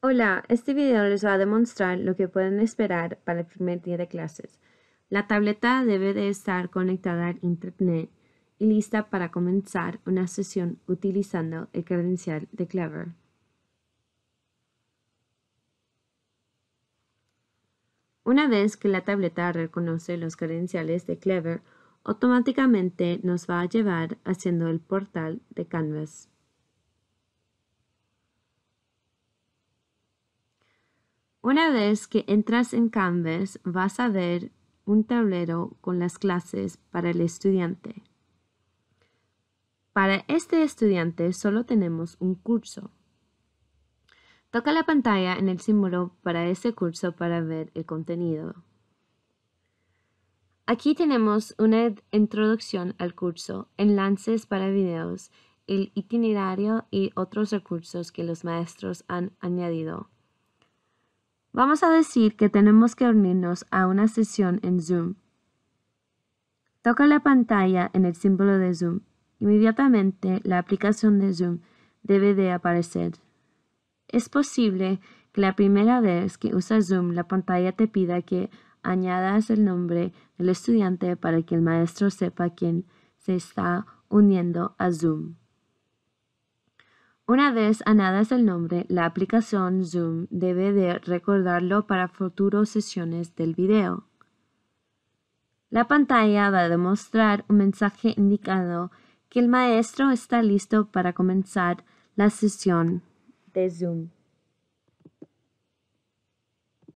Hola, este video les va a demostrar lo que pueden esperar para el primer día de clases. La tableta debe de estar conectada al internet y lista para comenzar una sesión utilizando el credencial de Clever. Una vez que la tableta reconoce los credenciales de Clever, automáticamente nos va a llevar haciendo el portal de Canvas. Una vez que entras en Canvas, vas a ver un tablero con las clases para el estudiante. Para este estudiante solo tenemos un curso. Toca la pantalla en el símbolo para ese curso para ver el contenido. Aquí tenemos una introducción al curso, enlaces para videos, el itinerario y otros recursos que los maestros han añadido. Vamos a decir que tenemos que unirnos a una sesión en Zoom. Toca la pantalla en el símbolo de Zoom. Inmediatamente la aplicación de Zoom debe de aparecer. Es posible que la primera vez que usas Zoom la pantalla te pida que añadas el nombre del estudiante para que el maestro sepa quién se está uniendo a Zoom. Una vez anadas el nombre, la aplicación Zoom debe de recordarlo para futuras sesiones del video. La pantalla va a demostrar un mensaje indicado que el maestro está listo para comenzar la sesión de Zoom.